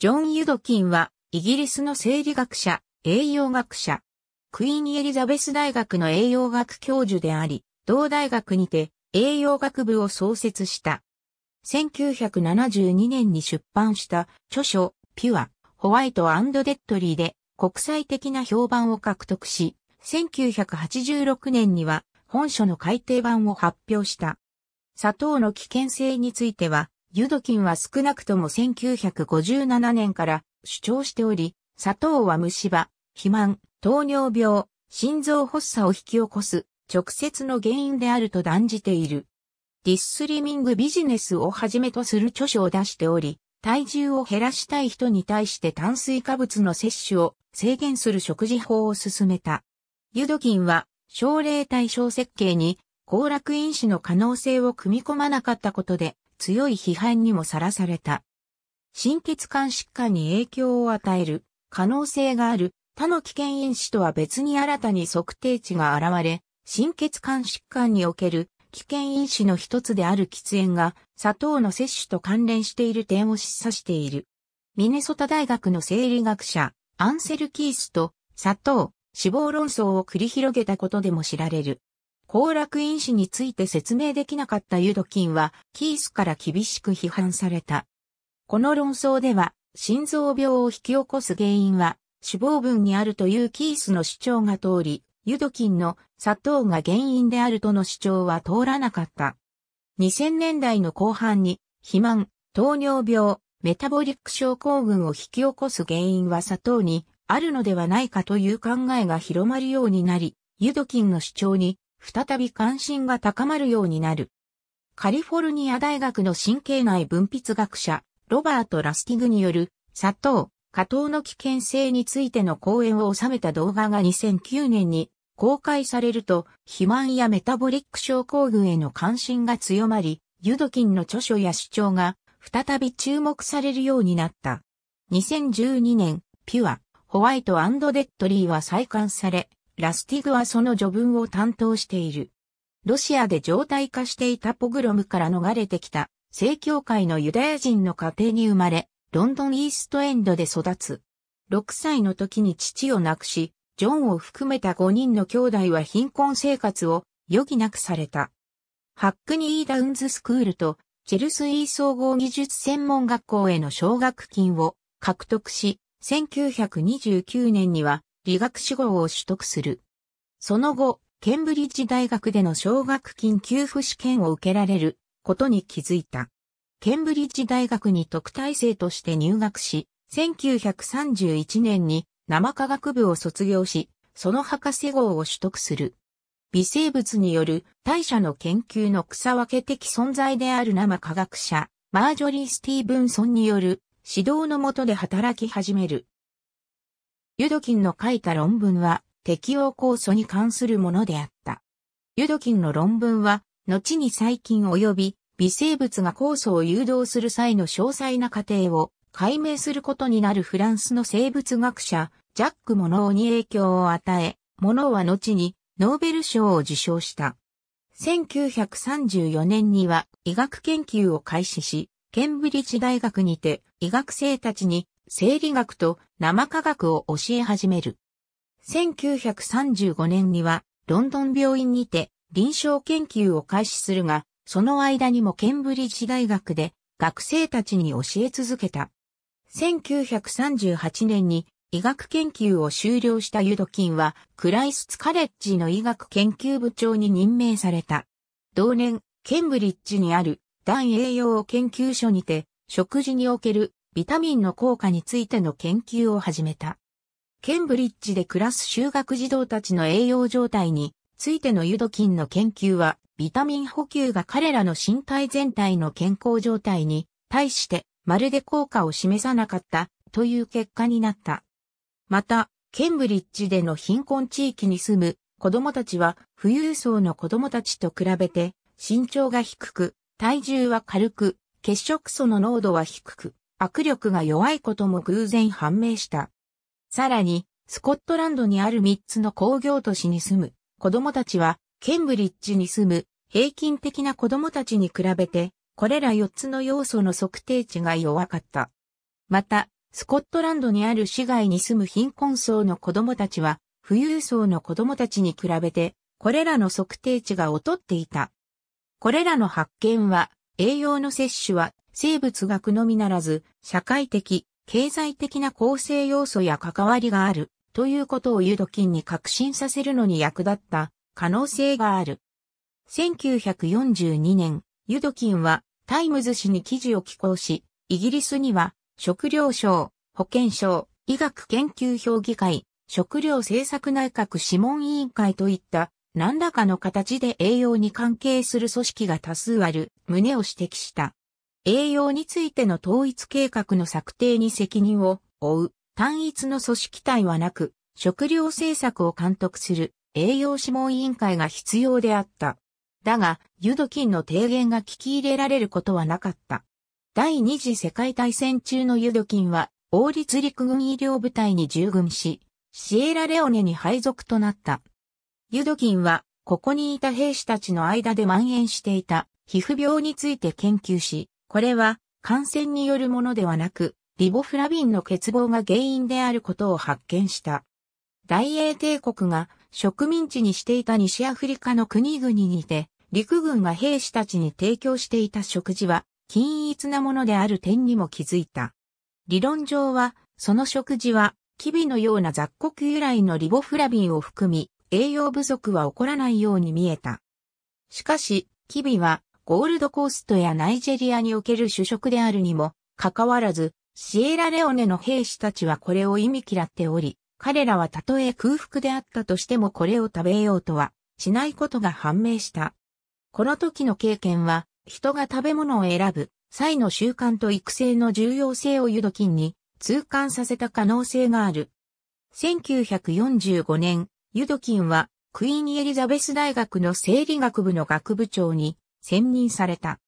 ジョン・ユドキンは、イギリスの生理学者、栄養学者、クイーン・エリザベス大学の栄養学教授であり、同大学にて栄養学部を創設した。1972年に出版した著書、ピュア、ホワイトデッドリーで国際的な評判を獲得し、1986年には本書の改訂版を発表した。砂糖の危険性については、ユドキンは少なくとも1957年から主張しており、砂糖は虫歯、肥満、糖尿病、心臓発作を引き起こす直接の原因であると断じている。ディスリミングビジネスをはじめとする著書を出しており、体重を減らしたい人に対して炭水化物の摂取を制限する食事法を進めた。ユドキンは、症例対象設計に、高楽因子の可能性を組み込まなかったことで、強い批判にもさらされた。心血管疾患に影響を与える可能性がある他の危険因子とは別に新たに測定値が現れ、心血管疾患における危険因子の一つである喫煙が砂糖の摂取と関連している点を示唆している。ミネソタ大学の生理学者、アンセル・キースと砂糖、死亡論争を繰り広げたことでも知られる。崩落因子について説明できなかったユドキンは、キースから厳しく批判された。この論争では、心臓病を引き起こす原因は、脂肪分にあるというキースの主張が通り、ユドキンの砂糖が原因であるとの主張は通らなかった。2000年代の後半に、肥満、糖尿病、メタボリック症候群を引き起こす原因は砂糖にあるのではないかという考えが広まるようになり、ユドキンの主張に再び関心が高まるようになる。カリフォルニア大学の神経内分泌学者、ロバート・ラスティグによる、砂糖、加糖の危険性についての講演を収めた動画が2009年に公開されると、肥満やメタボリック症候群への関心が強まり、ユドキンの著書や主張が再び注目されるようになった。2012年、ピュア、ホワイトデッドリーは再刊され、ラスティグはその序文を担当している。ロシアで常態化していたポグロムから逃れてきた、正教会のユダヤ人の家庭に生まれ、ロンドンイーストエンドで育つ。6歳の時に父を亡くし、ジョンを含めた5人の兄弟は貧困生活を余儀なくされた。ハックニーダウンズスクールとチェルスイー総合技術専門学校への奨学金を獲得し、1929年には理学士号を取得する。その後、ケンブリッジ大学での奨学金給付試験を受けられることに気づいた。ケンブリッジ大学に特待生として入学し、1931年に生科学部を卒業し、その博士号を取得する。微生物による代謝の研究の草分け的存在である生科学者、マージョリー・スティーブンソンによる指導のもとで働き始める。ユドキンの書いた論文は適応酵素に関するものであった。ユドキンの論文は、後に細菌及び微生物が酵素を誘導する際の詳細な過程を解明することになるフランスの生物学者、ジャック・モノーに影響を与え、モノーは後にノーベル賞を受賞した。1934年には医学研究を開始し、ケンブリッジ大学にて医学生たちに生理学と生化学を教え始める。1935年にはロンドン病院にて臨床研究を開始するが、その間にもケンブリッジ大学で学生たちに教え続けた。1938年に医学研究を終了したユドキンはクライスツカレッジの医学研究部長に任命された。同年、ケンブリッジにある大栄養研究所にて食事におけるビタミンの効果についての研究を始めた。ケンブリッジで暮らす修学児童たちの栄養状態についてのユドキンの研究は、ビタミン補給が彼らの身体全体の健康状態に対してまるで効果を示さなかったという結果になった。また、ケンブリッジでの貧困地域に住む子供たちは富裕層の子供たちと比べて身長が低く、体重は軽く、血色素の濃度は低く、握力が弱いことも偶然判明した。さらに、スコットランドにある3つの工業都市に住む子供たちは、ケンブリッジに住む平均的な子供たちに比べて、これら4つの要素の測定値が弱かった。また、スコットランドにある市外に住む貧困層の子供たちは、富裕層の子供たちに比べて、これらの測定値が劣っていた。これらの発見は、栄養の摂取は生物学のみならず、社会的、経済的な構成要素や関わりがある、ということをユドキンに確信させるのに役立った可能性がある。1942年、ユドキンはタイムズ紙に記事を寄稿し、イギリスには食料省、保健省、医学研究評議会、食料政策内閣諮問委員会といった何らかの形で栄養に関係する組織が多数ある旨を指摘した。栄養についての統一計画の策定に責任を負う単一の組織体はなく、食料政策を監督する栄養諮問委員会が必要であった。だが、ユドキンの提言が聞き入れられることはなかった。第二次世界大戦中のユドキンは、王立陸軍医療部隊に従軍し、シエラレオネに配属となった。ユドキンは、ここにいた兵士たちの間で蔓延していた皮膚病について研究し、これは感染によるものではなく、リボフラビンの欠乏が原因であることを発見した。大英帝国が植民地にしていた西アフリカの国々にて、陸軍が兵士たちに提供していた食事は均一なものである点にも気づいた。理論上は、その食事は、キビのような雑穀由来のリボフラビンを含み、栄養不足は起こらないように見えた。しかし、キビはゴールドコーストやナイジェリアにおける主食であるにも、かかわらず、シエラレオネの兵士たちはこれを意味嫌っており、彼らはたとえ空腹であったとしてもこれを食べようとはしないことが判明した。この時の経験は、人が食べ物を選ぶ際の習慣と育成の重要性をユドキンに痛感させた可能性がある。1945年、ユドキンはクイーン・エリザベス大学の生理学部の学部長に選任された。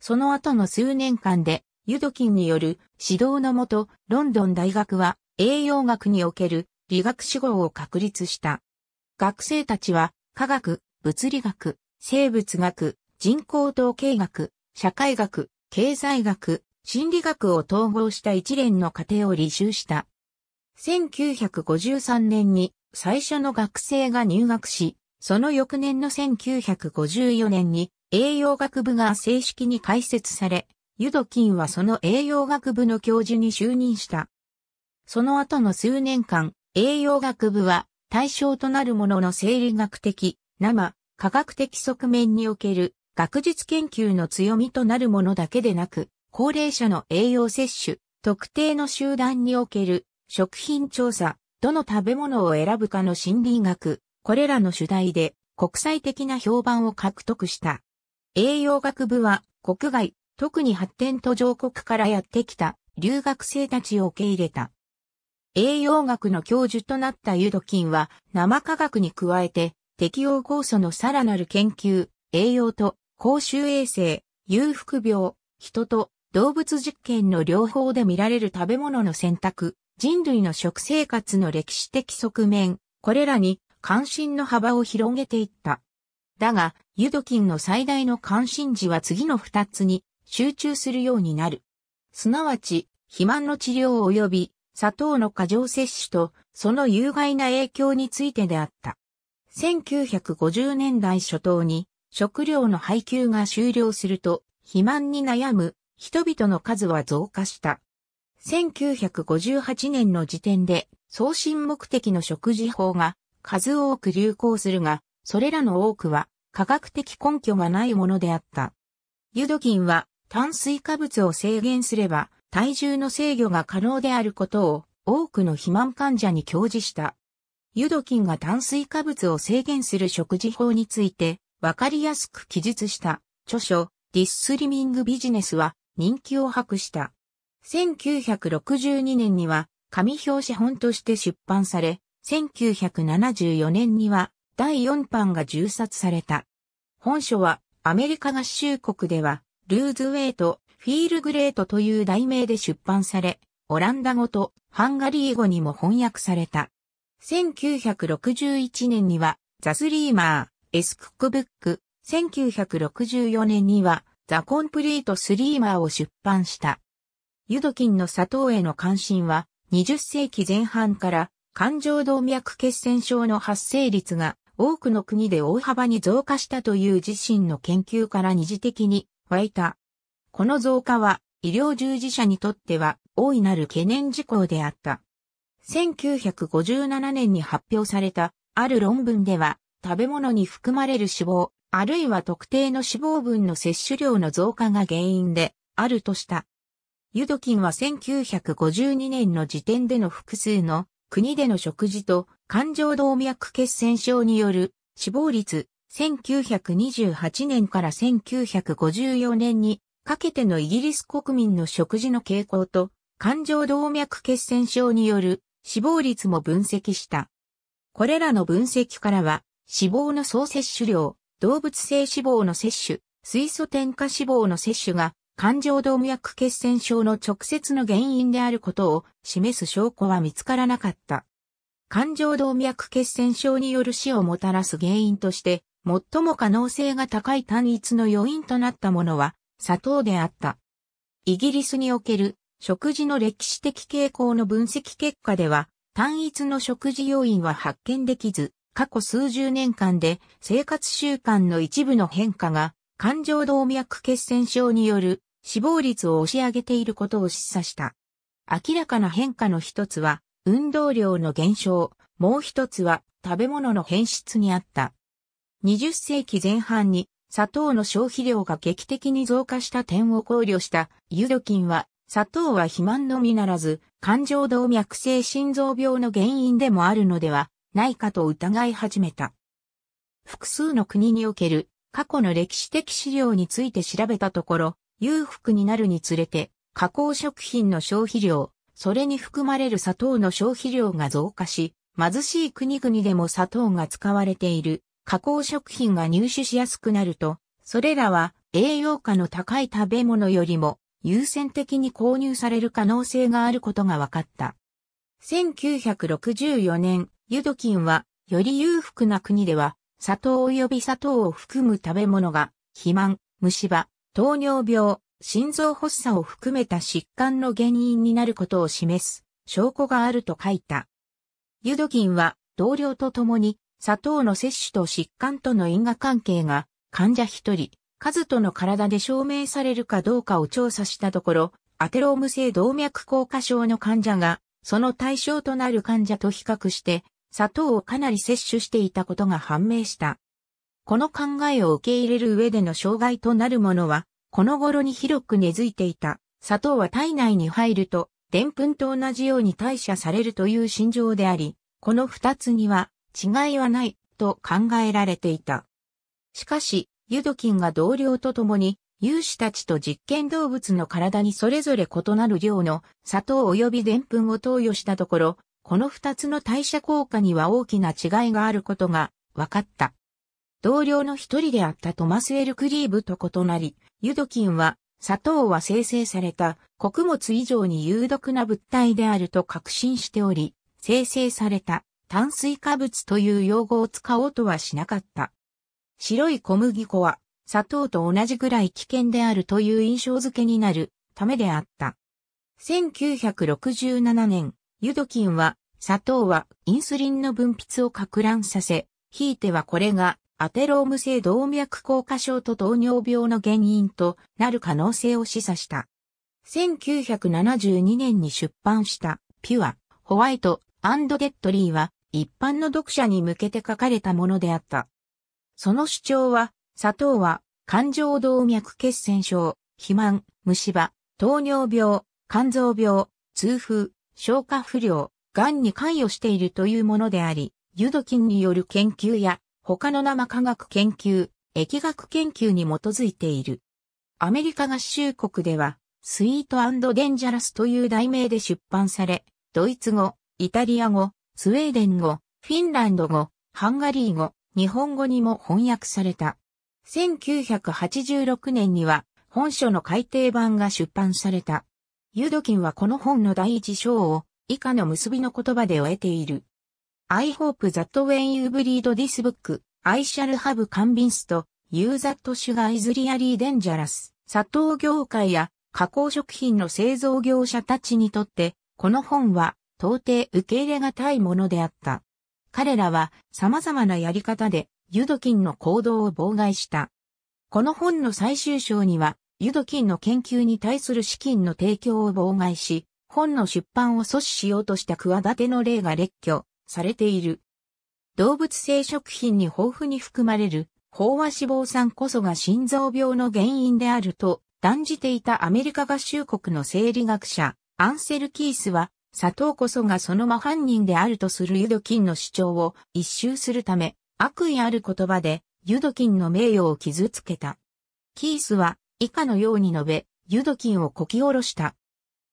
その後の数年間で、ユドキンによる指導のもと、ロンドン大学は栄養学における理学志望を確立した。学生たちは科学、物理学、生物学、人工統計学、社会学、経済学、心理学を統合した一連の過程を履修した。1953年に最初の学生が入学し、その翌年の1954年に栄養学部が正式に開設され、ドキンはその栄養学部の教授に就任した。その後の数年間、栄養学部は対象となるものの生理学的、生、科学的側面における学術研究の強みとなるものだけでなく、高齢者の栄養摂取、特定の集団における食品調査、どの食べ物を選ぶかの心理学、これらの主題で国際的な評判を獲得した。栄養学部は国外、特に発展途上国からやってきた留学生たちを受け入れた。栄養学の教授となったユドキンは生科学に加えて適応酵素のさらなる研究、栄養と公衆衛生、裕福病、人と動物実験の両方で見られる食べ物の選択、人類の食生活の歴史的側面、これらに関心の幅を広げていった。だが、ユドキンの最大の関心事は次の二つに集中するようになる。すなわち、肥満の治療及び砂糖の過剰摂取とその有害な影響についてであった。1950年代初頭に食料の配給が終了すると肥満に悩む人々の数は増加した。1958年の時点で送信目的の食事法が数多く流行するが、それらの多くは科学的根拠がないものであった。ユドキンは炭水化物を制限すれば体重の制御が可能であることを多くの肥満患者に教示した。ユドキンが炭水化物を制限する食事法についてわかりやすく記述した著書ディスリミングビジネスは人気を博した。1962年には紙表紙本として出版され、1974年には第4版が銃殺された。本書はアメリカ合衆国ではルーズウェイト、フィールグレートという題名で出版され、オランダ語とハンガリー語にも翻訳された。1961年にはザ・スリーマー、エスクックブック、1964年にはザ・コンプリート・スリーマーを出版した。ユドキンの砂糖への関心は20世紀前半から感情動脈血栓症の発生率が多くの国で大幅に増加したという自身の研究から二次的に湧いた。この増加は医療従事者にとっては大いなる懸念事項であった。1957年に発表されたある論文では食べ物に含まれる脂肪、あるいは特定の脂肪分の摂取量の増加が原因であるとした。ユドキンは1952年の時点での複数の国での食事と感情動脈血栓症による死亡率1928年から1954年にかけてのイギリス国民の食事の傾向と感情動脈血栓症による死亡率も分析した。これらの分析からは脂肪の総摂取量、動物性脂肪の摂取、水素添加脂肪の摂取が感情動脈血栓症の直接の原因であることを示す証拠は見つからなかった。感情動脈血栓症による死をもたらす原因として、最も可能性が高い単一の要因となったものは砂糖であった。イギリスにおける食事の歴史的傾向の分析結果では、単一の食事要因は発見できず、過去数十年間で生活習慣の一部の変化が、感情動脈血栓症による死亡率を押し上げていることを示唆した。明らかな変化の一つは、運動量の減少、もう一つは食べ物の変質にあった。20世紀前半に砂糖の消費量が劇的に増加した点を考慮したユドキンは、砂糖は肥満のみならず、感情動脈性心臓病の原因でもあるのではないかと疑い始めた。複数の国における過去の歴史的資料について調べたところ、裕福になるにつれて、加工食品の消費量、それに含まれる砂糖の消費量が増加し、貧しい国々でも砂糖が使われている加工食品が入手しやすくなると、それらは栄養価の高い食べ物よりも優先的に購入される可能性があることが分かった。1964年、ユドキンは、より裕福な国では、砂糖及び砂糖を含む食べ物が、肥満、虫歯、糖尿病、心臓発作を含めた疾患の原因になることを示す証拠があると書いた。ユドキンは同僚と共に砂糖の摂取と疾患との因果関係が患者一人、数との体で証明されるかどうかを調査したところ、アテローム性動脈硬化症の患者が、その対象となる患者と比較して、砂糖をかなり摂取していたことが判明した。この考えを受け入れる上での障害となるものは、この頃に広く根付いていた、砂糖は体内に入ると、でんぷんと同じように代謝されるという心情であり、この二つには違いはないと考えられていた。しかし、ユドキンが同僚と共に、有志たちと実験動物の体にそれぞれ異なる量の砂糖及びでんぷんを投与したところ、この二つの代謝効果には大きな違いがあることが分かった。同僚の一人であったトマス・エル・クリーブと異なり、ユドキンは、砂糖は生成された穀物以上に有毒な物体であると確信しており、生成された炭水化物という用語を使おうとはしなかった。白い小麦粉は砂糖と同じぐらい危険であるという印象づけになるためであった。1967年、ユドキンは砂糖はインスリンの分泌を拡乱させ、ひいてはこれがアテローム性動脈硬化症と糖尿病の原因となる可能性を示唆した。1972年に出版したピュア、ホワイト、アンド・デッドリーは一般の読者に向けて書かれたものであった。その主張は、砂糖は肝臓動脈血栓症、肥満、虫歯、糖尿病、肝臓病、痛風、消化不良、癌に関与しているというものであり、ユドキンによる研究や他の生科学研究、疫学研究に基づいている。アメリカ合衆国では、スイートデンジャラスという題名で出版され、ドイツ語、イタリア語、スウェーデン語、フィンランド語、ハンガリー語、日本語にも翻訳された。1986年には本書の改訂版が出版された。ユドキンはこの本の第一章を以下の結びの言葉で終えている。I hope that when you read this book, I shall have convinced you that sugar is really dangerous. 砂糖業界や加工食品の製造業者たちにとって、この本は到底受け入れがたいものであった。彼らは様々なやり方でユドキンの行動を妨害した。この本の最終章には、ユドキンの研究に対する資金の提供を妨害し、本の出版を阻止しようとした企ての例が列挙されている。動物性食品に豊富に含まれる飽和脂肪酸こそが心臓病の原因であると断じていたアメリカ合衆国の生理学者アンセル・キースは砂糖こそがその真犯人であるとするユドキンの主張を一周するため悪意ある言葉でユドキンの名誉を傷つけた。キースは以下のように述べユドキンをこき下ろした。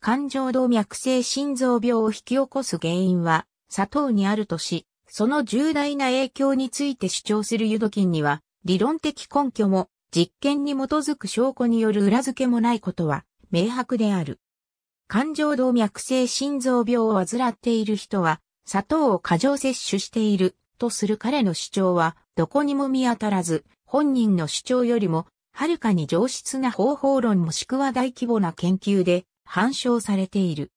感情動脈性心臓病を引き起こす原因は砂糖にあるとし、その重大な影響について主張するユドキンには、理論的根拠も、実験に基づく証拠による裏付けもないことは、明白である。感情動脈性心臓病を患っている人は、砂糖を過剰摂取している、とする彼の主張は、どこにも見当たらず、本人の主張よりも、はるかに上質な方法論もしくは大規模な研究で、反証されている。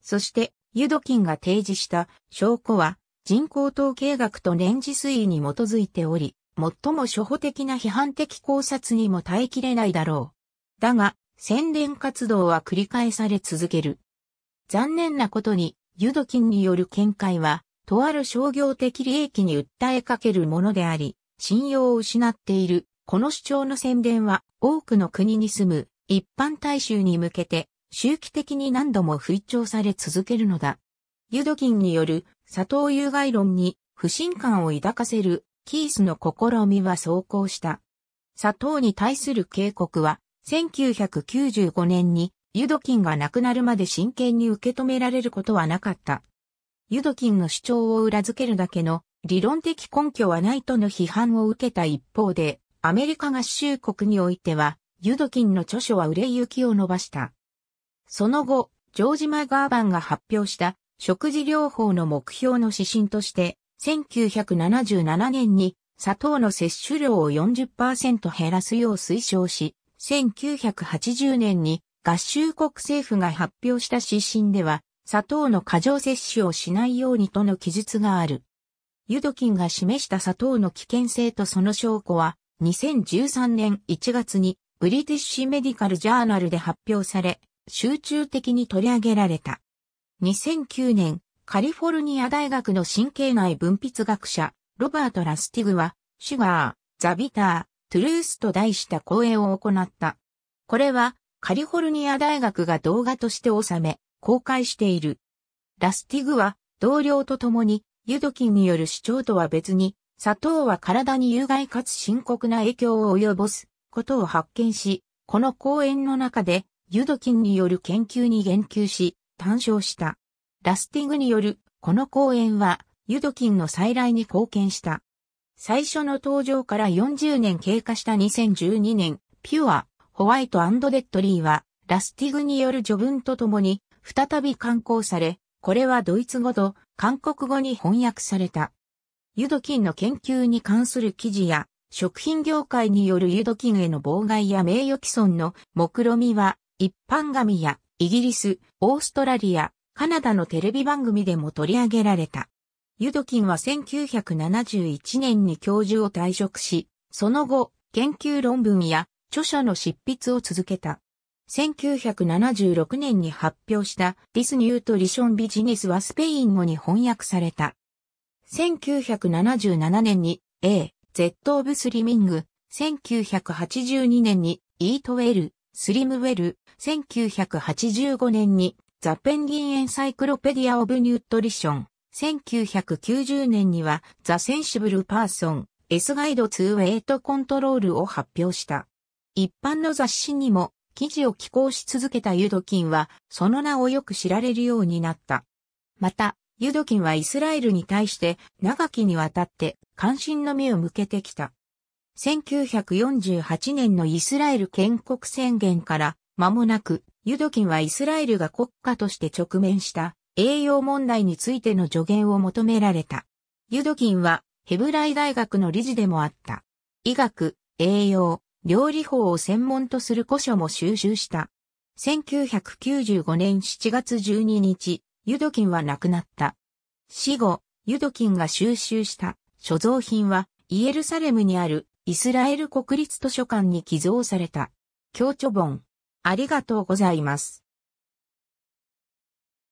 そして、ユドキンが提示した証拠は人口統計学と年次推移に基づいており、最も初歩的な批判的考察にも耐えきれないだろう。だが、宣伝活動は繰り返され続ける。残念なことに、ユドキンによる見解は、とある商業的利益に訴えかけるものであり、信用を失っている。この主張の宣伝は、多くの国に住む一般大衆に向けて周期的に何度も吹聴され続けるのだ。ユドキンによる佐藤有害論に不信感を抱かせるキースの試みは走行した。佐藤に対する警告は1995年にユドキンが亡くなるまで真剣に受け止められることはなかった。ユドキンの主張を裏付けるだけの理論的根拠はないとの批判を受けた一方で、アメリカ合衆国においては、ユドキンの著書は売れ行きを伸ばした。その後、ジョージ・マガーバンが発表した食事療法の目標の指針として、1977年に砂糖の摂取量を40%減らすよう推奨し、1980年に合衆国政府が発表した指針では、砂糖の過剰摂取をしないようにとの記述がある。ユドキンが示した砂糖の危険性とその証拠は、2013年1月にブリティッシュメディカルジャーナルで発表され、集中的に取り上げられた。2009年、カリフォルニア大学の神経内分泌学者、ロバート・ラスティグは、シュガー、ザ・ビター、トゥルースと題した講演を行った。これは、カリフォルニア大学が動画として収め、公開している。ラスティグは、同僚と共に、ユドキンによる主張とは別に、砂糖は体に有害かつ深刻な影響を及ぼすことを発見し、この講演の中でユドキンによる研究に言及し、単勝した。ラスティングによるこの講演は、ユドキンの再来に貢献した。最初の登場から40年経過した2012年、ピュア、ホワイトデッドリーは、ラスティグによる序文とともに、再び刊行され、これはドイツ語と韓国語に翻訳された。ユドキンの研究に関する記事や、食品業界によるユドキンへの妨害や名誉毀損の目論みは、一般紙やイギリス、オーストラリア、カナダのテレビ番組でも取り上げられた。ユドキンは1971年に教授を退職し、その後、研究論文や著書の執筆を続けた。1976年に発表したディスニュートリションビジネスはスペイン語に翻訳された。1977年に A、Z オブスリミング、1982年にイートウェル、スリムウェル、1985年に、ザ・ペンギン・エンサイクロペディア・オブ・ニュートリション、1990年には、ザ・センシブル・パーソン、S ガイド・ツー・ウェイト・コントロールを発表した。一般の雑誌にも、記事を寄稿し続けたユドキンは、その名をよく知られるようになった。また、ユドキンはイスラエルに対して、長きにわたって、関心の目を向けてきた。1948年のイスラエル建国宣言から間もなく、ユドキンはイスラエルが国家として直面した栄養問題についての助言を求められた。ユドキンはヘブライ大学の理事でもあった。医学、栄養、料理法を専門とする古書も収集した。1995年7月12日、ユドキンは亡くなった。死後、ユドキンが収集した所蔵品はイエルサレムにあるイスラエル国立図書館に寄贈された。共著本。ありがとうございます。